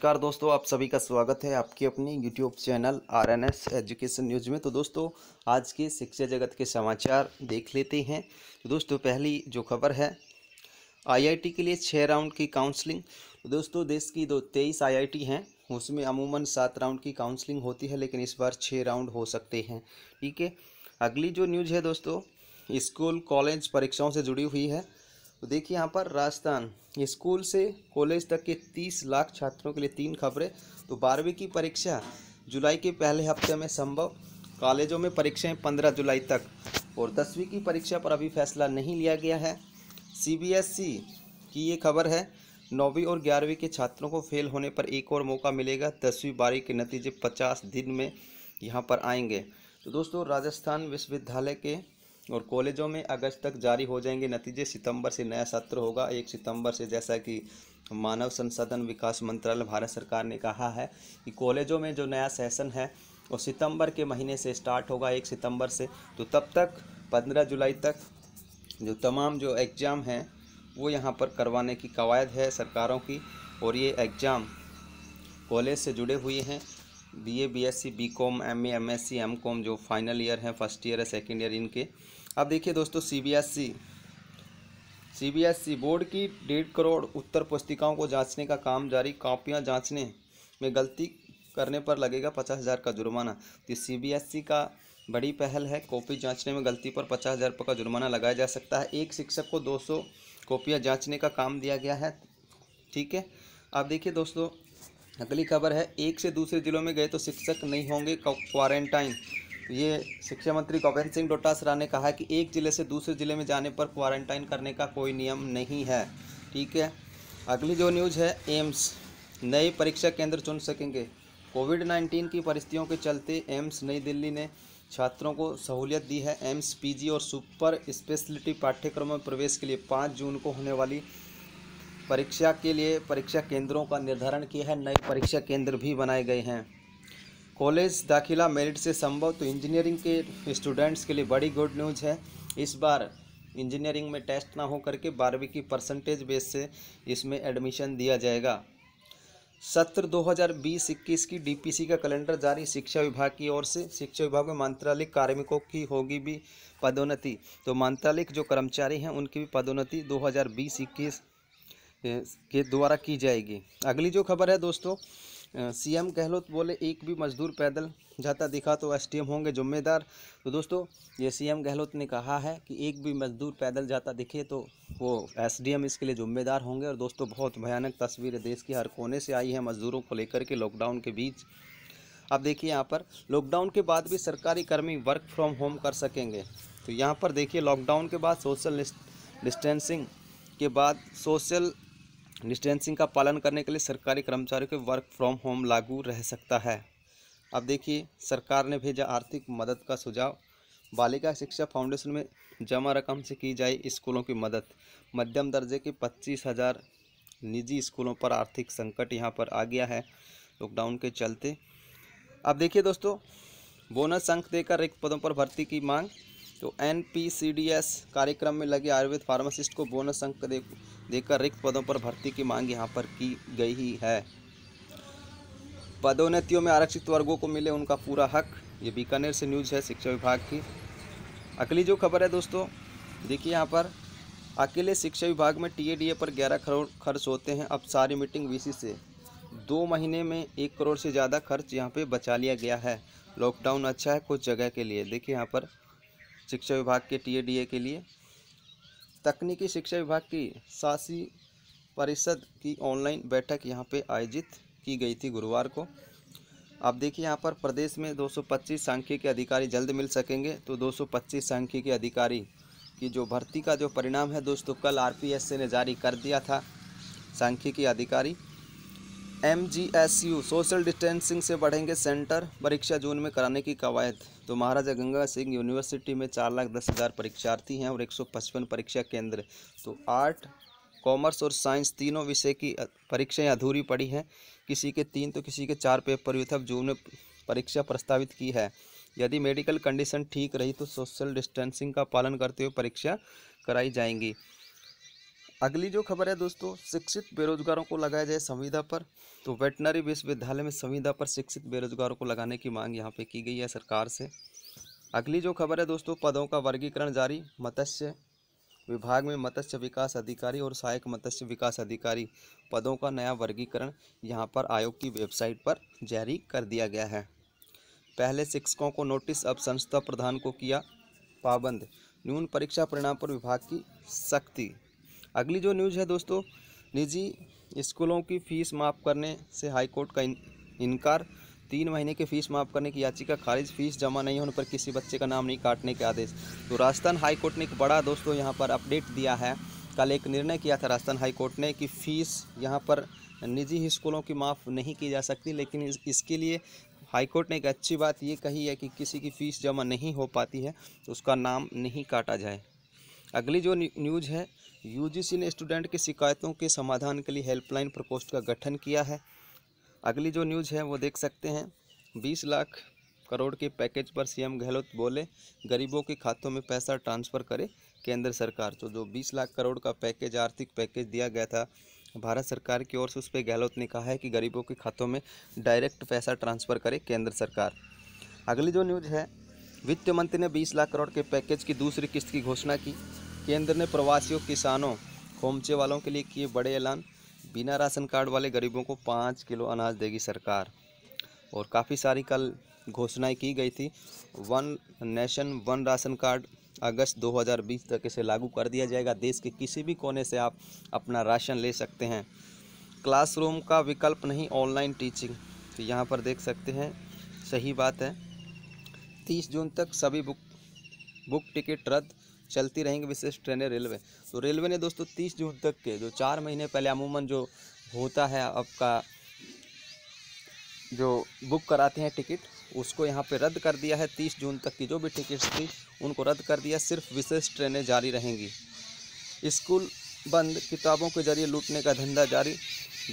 नमस्कार दोस्तों आप सभी का स्वागत है आपके अपनी YouTube channel R N S education news में तो दोस्तों आज के शिक्षा जगत के समाचार देख लेते हैं तो दोस्तों पहली जो खबर है आईआईटी के लिए छः राउंड की काउंसलिंग तो दोस्तों देश की दो तेईस आई हैं उसमें अमूमन सात राउंड की काउंसलिंग होती है लेकिन इस बार छः राउंड हो सकते हैं ठीक है अगली जो न्यूज़ है दोस्तों स्कूल कॉलेज परीक्षाओं से जुड़ी हुई है तो देखिए यहाँ पर राजस्थान स्कूल से कॉलेज तक के 30 लाख छात्रों के लिए तीन खबरें तो बारहवीं की परीक्षा जुलाई के पहले हफ्ते में संभव कॉलेजों में परीक्षाएं 15 जुलाई तक और दसवीं की परीक्षा पर अभी फैसला नहीं लिया गया है सीबीएसई की ये खबर है नौवीं और ग्यारहवीं के छात्रों को फेल होने पर एक और मौका मिलेगा दसवीं बारहवीं के नतीजे पचास दिन में यहाँ पर आएंगे तो दोस्तों राजस्थान विश्वविद्यालय के और कॉलेजों में अगस्त तक जारी हो जाएंगे नतीजे सितंबर से नया सत्र होगा एक सितंबर से जैसा कि मानव संसाधन विकास मंत्रालय भारत सरकार ने कहा है कि कॉलेजों में जो नया सेशन है वो सितंबर के महीने से स्टार्ट होगा एक सितंबर से तो तब तक पंद्रह जुलाई तक जो तमाम जो एग्ज़ाम हैं वो यहाँ पर करवाने की कवायद है सरकारों की और ये एग्ज़ाम कॉलेज से जुड़े हुए हैं BA BSc BCom MA MSc MCom जो फाइनल ईयर है फर्स्ट ईयर है सेकेंड ईयर इनके अब देखिए दोस्तों CBSE CBSE e। e board की डेढ़ करोड़ उत्तर पुस्तिकाओं को जांचने का काम जारी कॉपियां जांचने में गलती करने पर लगेगा पचास हज़ार का जुर्माना तो सीबीएसई e का बड़ी पहल है कॉपी जांचने में गलती पर पचास हज़ार रुपये का जुर्माना लगाया जा सकता है एक शिक्षक को सौ कॉपियाँ जाँचने का काम दिया गया है ठीक है अब देखिए दोस्तों अगली खबर है एक से दूसरे जिलों में गए तो शिक्षक नहीं होंगे क्वारंटाइन ये शिक्षा मंत्री गोविंद सिंह डोटासरा ने कहा कि एक ज़िले से दूसरे ज़िले में जाने पर क्वारंटाइन करने का कोई नियम नहीं है ठीक है अगली जो न्यूज़ है एम्स नए परीक्षा केंद्र चुन सकेंगे कोविड नाइन्टीन की परिस्थितियों के चलते एम्स नई दिल्ली ने छात्रों को सहूलियत दी है एम्स पीजी और सुपर स्पेशलिटी पाठ्यक्रमों में प्रवेश के लिए पाँच जून को होने वाली परीक्षा के लिए परीक्षा केंद्रों का निर्धारण किया है नए परीक्षा केंद्र भी बनाए गए हैं कॉलेज दाखिला मेरिट से संभव तो इंजीनियरिंग के स्टूडेंट्स के लिए बड़ी गुड न्यूज़ है इस बार इंजीनियरिंग में टेस्ट ना हो करके बारहवीं की परसेंटेज बेस से इसमें एडमिशन दिया जाएगा सत्र 2020-21 की डीपीसी का कैलेंडर जारी शिक्षा विभाग की ओर से शिक्षा विभाग में मंत्रालयिक कार्मिकों की होगी भी पदोन्नति तो मंत्रालयिक जो कर्मचारी हैं उनकी भी पदोन्नति दो हज़ार के द्वारा की जाएगी अगली जो खबर है दोस्तों सीएम गहलोत बोले एक भी मजदूर पैदल जाता दिखा तो एसटीएम होंगे जिम्मेदार तो दोस्तों ये सीएम गहलोत ने कहा है कि एक भी मजदूर पैदल जाता दिखे तो वो एसडीएम इसके लिए जिम्मेदार होंगे और दोस्तों बहुत भयानक तस्वीरें देश के हर कोने से आई है मजदूरों को लेकर के लॉकडाउन के बीच अब देखिए यहाँ पर लॉकडाउन के बाद भी सरकारी कर्मी वर्क फ्रॉम होम कर सकेंगे तो यहाँ पर देखिए लॉकडाउन के बाद सोशल डिस्टेंसिंग के बाद सोशल डिस्टेंसिंग का पालन करने के लिए सरकारी कर्मचारियों के वर्क फ्रॉम होम लागू रह सकता है अब देखिए सरकार ने भेजा आर्थिक मदद का सुझाव बालिका शिक्षा फाउंडेशन में जमा रकम से की जाए स्कूलों की मदद मध्यम दर्जे के पच्चीस हज़ार निजी स्कूलों पर आर्थिक संकट यहाँ पर आ गया है लॉकडाउन के चलते अब देखिए दोस्तों बोनस अंक देकर रिक्त पदों पर भर्ती की मांग तो एन कार्यक्रम में लगे आयुर्वेद फार्मासिस्ट को बोनस अंक दे देकर रिक्त पदों पर भर्ती की मांग यहाँ पर की गई ही है पदोन्नतियों में आरक्षित वर्गों को मिले उनका पूरा हक ये बीकानेर से न्यूज़ है शिक्षा विभाग की अगली जो खबर है दोस्तों देखिए यहाँ पर अकेले शिक्षा विभाग में ए पर ग्यारह करोड़ खर्च होते हैं अब सारी मीटिंग वीसी से दो महीने में एक करोड़ से ज़्यादा खर्च यहाँ पे बचा लिया गया है लॉकडाउन अच्छा है कुछ जगह के लिए देखिए यहाँ पर शिक्षा विभाग के टी के लिए तकनीकी शिक्षा विभाग की शासी परिषद की ऑनलाइन बैठक यहाँ पे आयोजित की गई थी गुरुवार को आप देखिए यहाँ पर प्रदेश में 225 सांख्यिकी अधिकारी जल्द मिल सकेंगे तो 225 सांख्यिकी अधिकारी की जो भर्ती का जो परिणाम है दोस्तों कल आर ने जारी कर दिया था सांख्यिकी अधिकारी M G S U social distancing से बढ़ेंगे सेंटर परीक्षा जून में कराने की कवायद तो महाराजा गंगा सिंह यूनिवर्सिटी में चार लाख दस हज़ार परीक्षार्थी हैं और एक सौ पचपन परीक्षा केंद्र तो आर्ट कॉमर्स और साइंस तीनों विषय की परीक्षाएं अधूरी पड़ी हैं किसी के तीन तो किसी के चार पेपर यूथ जून ने परीक्षा प्रस्तावित की है यदि मेडिकल कंडीशन ठीक रही तो सोशल डिस्टेंसिंग का पालन करते हुए परीक्षा कराई जाएंगी अगली जो खबर है दोस्तों शिक्षित बेरोजगारों को लगाया जाए संविदा पर तो वेटनरी विश्वविद्यालय में संविदा पर शिक्षित बेरोजगारों को लगाने की मांग यहाँ पे की गई है सरकार से अगली जो खबर है दोस्तों पदों का वर्गीकरण जारी मत्स्य विभाग में मत्स्य विकास अधिकारी और सहायक मत्स्य विकास अधिकारी पदों का नया वर्गीकरण यहाँ पर आयोग की वेबसाइट पर जारी कर दिया गया है पहले शिक्षकों को नोटिस अब संस्था प्रधान को किया पाबंद न्यून परीक्षा परिणाम पर विभाग की सख्ती अगली जो न्यूज़ है दोस्तों निजी स्कूलों की फ़ीस माफ़ करने से हाईकोर्ट का इनकार तीन महीने की फ़ीस माफ़ करने की याचिका खारिज फीस जमा नहीं होने पर किसी बच्चे का नाम नहीं काटने के आदेश तो राजस्थान हाईकोर्ट ने एक बड़ा दोस्तों यहाँ पर अपडेट दिया है कल एक निर्णय किया था राजस्थान हाईकोर्ट ने कि फ़ीस यहाँ पर निजी स्कूलों की माफ़ नहीं की जा सकती लेकिन इस, इसके लिए हाईकोर्ट ने एक अच्छी बात ये कही है कि किसी की फ़ीस जमा नहीं हो पाती है तो उसका नाम नहीं काटा जाए अगली जो न्यूज है यूजीसी ने स्टूडेंट की शिकायतों के समाधान के लिए हेल्पलाइन प्रकोष्ठ का गठन किया है अगली जो न्यूज़ है वो देख सकते हैं बीस लाख करोड़ के पैकेज पर सीएम गहलोत बोले गरीबों के खातों में पैसा ट्रांसफ़र करे केंद्र सरकार तो जो बीस लाख करोड़ का पैकेज आर्थिक पैकेज दिया गया था भारत सरकार की ओर से उस पर गहलोत ने कहा है कि गरीबों के खातों में डायरेक्ट पैसा ट्रांसफ़र करे केंद्र सरकार अगली जो न्यूज़ है वित्त मंत्री ने बीस लाख करोड़ के पैकेज की दूसरी किस्त की घोषणा की केंद्र ने प्रवासियों किसानों खोमचे वालों के लिए किए बड़े ऐलान बिना राशन कार्ड वाले गरीबों को पाँच किलो अनाज देगी सरकार और काफ़ी सारी कल घोषणाएं की गई थी one nation one ration card अगस्त 2020 तक इसे लागू कर दिया जाएगा देश के किसी भी कोने से आप अपना राशन ले सकते हैं क्लासरूम का विकल्प नहीं ऑनलाइन टीचिंग तो यहाँ पर देख सकते हैं सही बात है तीस जून तक सभी बुक बुक टिकट रद्द चलती रहेंगी विशेष ट्रेनें रेलवे तो रेलवे ने दोस्तों तीस जून तक के जो चार महीने पहले अमूमन जो होता है आपका जो बुक कराते हैं टिकट उसको यहाँ पे रद्द कर दिया है तीस जून तक की जो भी टिकट्स थी उनको रद्द कर दिया सिर्फ विशेष ट्रेनें जारी रहेंगी स्कूल बंद किताबों के जरिए लूटने का धंधा जारी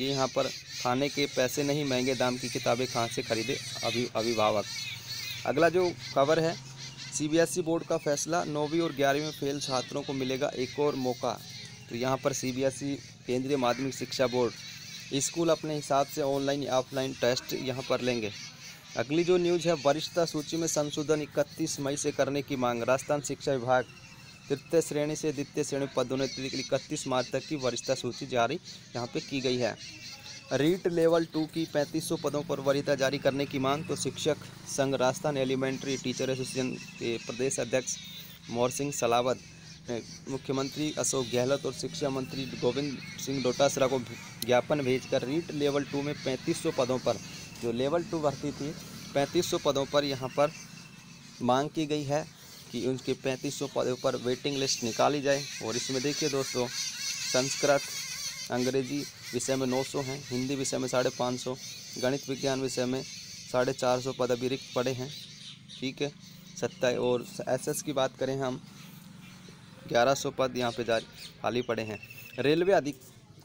ये यहाँ पर खाने के पैसे नहीं महंगे दाम की किताबें कहाँ से खरीदे अभी अभिभावक अगला जो खबर है सीबीएसई बोर्ड e का फैसला नौवीं और ग्यारहवीं में फेल छात्रों को मिलेगा एक और मौका तो यहाँ पर सीबीएसई e केंद्रीय माध्यमिक शिक्षा बोर्ड स्कूल अपने हिसाब से ऑनलाइन या ऑफलाइन टेस्ट यहाँ पर लेंगे अगली जो न्यूज़ है वरिष्ठता सूची में संशोधन 31 मई से करने की मांग राजस्थान शिक्षा विभाग तृतीय श्रेणी से द्वितीय श्रेणी पदोन्नति के लिए इकतीस मार्च तक की वरिष्ठता सूची जारी यहाँ पर की गई है रीट लेवल टू की 3500 पदों पर वरीयता जारी करने की मांग तो शिक्षक संघ राजस्थान एलिमेंट्री टीचर एसोसिएशन के प्रदेश अध्यक्ष मौर सिंह सलावत मुख्यमंत्री अशोक गहलोत और शिक्षा मंत्री गोविंद सिंह डोटासरा को ज्ञापन भेजकर रीट लेवल टू में 3500 पदों पर जो लेवल टू भर्ती थी 3500 पदों पर यहाँ पर मांग की गई है कि उनके 3500 पदों पर वेटिंग लिस्ट निकाली जाए और इसमें देखिए दोस्तों संस्कृत अंग्रेजी विषय में नौ सौ हैं हिंदी विषय में साढ़े पाँच सौ गणित विज्ञान विषय में साढ़े चार सौ पद अभिरिक्त पड़े हैं ठीक है सत्ताईस और एसएस की बात करें हम ग्यारह सौ पद यहाँ पे जारी खाली पड़े हैं रेलवे अधिक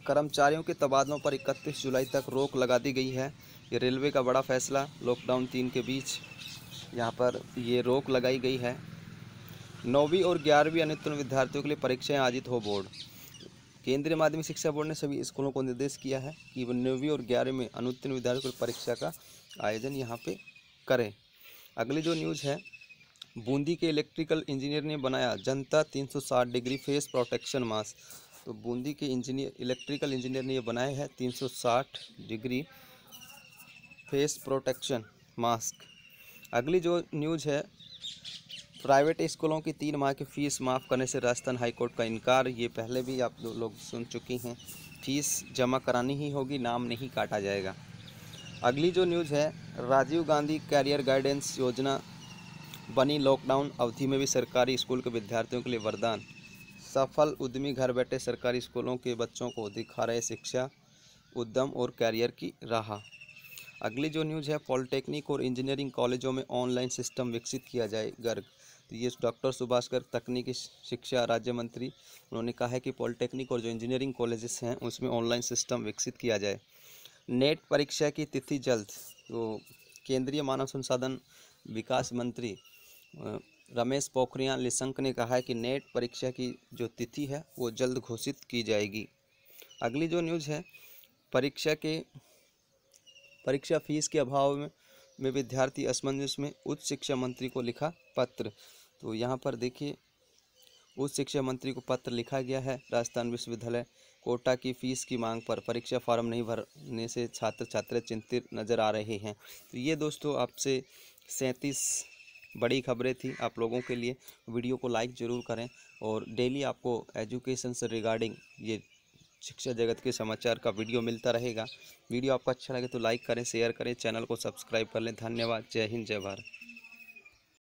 कर्मचारियों के तबादलों पर 31 जुलाई तक रोक लगा दी गई है ये रेलवे का बड़ा फैसला लॉकडाउन तीन के बीच यहाँ पर ये रोक लगाई गई है नौवीं और ग्यारहवीं अन्यतम विद्यार्थियों के लिए परीक्षाएँ आयोजित हो बोर्ड केंद्रीय माध्यमिक शिक्षा बोर्ड ने सभी स्कूलों को निर्देश किया है कि वो नौवीं और ग्यारहवीं में अनुत्तीर्ण विद्यार्थियों की परीक्षा का आयोजन यहाँ पे करें अगली जो न्यूज़ है बूंदी के इलेक्ट्रिकल इंजीनियर ने बनाया जनता 360 डिग्री फेस प्रोटेक्शन मास्क तो बूंदी के इंजीनियर इलेक्ट्रिकल इंजीनियर ने यह बनाए हैं 360 डिग्री फेस प्रोटेक्शन मास्क अगली जो न्यूज़ है प्राइवेट स्कूलों की तीन माह की फ़ीस माफ़ करने से राजस्थान हाईकोर्ट का इनकार ये पहले भी आप लोग सुन चुकी हैं फीस जमा करानी ही होगी नाम नहीं काटा जाएगा अगली जो न्यूज़ है राजीव गांधी कैरियर गाइडेंस योजना बनी लॉकडाउन अवधि में भी सरकारी स्कूल के विद्यार्थियों के लिए वरदान सफल उद्यमी घर बैठे सरकारी स्कूलों के बच्चों को दिखा रहे शिक्षा उद्यम और कैरियर की राह अगली जो न्यूज़ है पॉलिटेक्निक और इंजीनियरिंग कॉलेजों में ऑनलाइन सिस्टम विकसित किया जाए गर्ग तो ये डॉक्टर सुभाष तकनीकी शिक्षा राज्य मंत्री उन्होंने कहा है कि पॉलिटेक्निक और जो इंजीनियरिंग कॉलेजेस हैं उसमें ऑनलाइन सिस्टम विकसित किया जाए नेट परीक्षा की तिथि जल्द तो केंद्रीय मानव संसाधन विकास मंत्री रमेश पोखरियाल निशंक ने कहा है कि नेट परीक्षा की जो तिथि है वो जल्द घोषित की जाएगी अगली जो न्यूज़ है परीक्षा के परीक्षा फीस के अभाव में में विद्यार्थी असमंजस में उच्च शिक्षा मंत्री को लिखा पत्र तो यहाँ पर देखिए उच्च शिक्षा मंत्री को पत्र लिखा गया है राजस्थान विश्वविद्यालय कोटा की फीस की मांग पर परीक्षा फॉर्म नहीं भरने से छात्र छात्रा चिंतित नज़र आ रहे हैं तो ये दोस्तों आपसे सैंतीस बड़ी खबरें थी आप लोगों के लिए वीडियो को लाइक ज़रूर करें और डेली आपको एजुकेशन से रिगार्डिंग ये शिक्षा जगत के समाचार का वीडियो मिलता रहेगा वीडियो आपको अच्छा लगे तो लाइक करें शेयर करें चैनल को सब्सक्राइब कर लें धन्यवाद जय हिंद जय भारत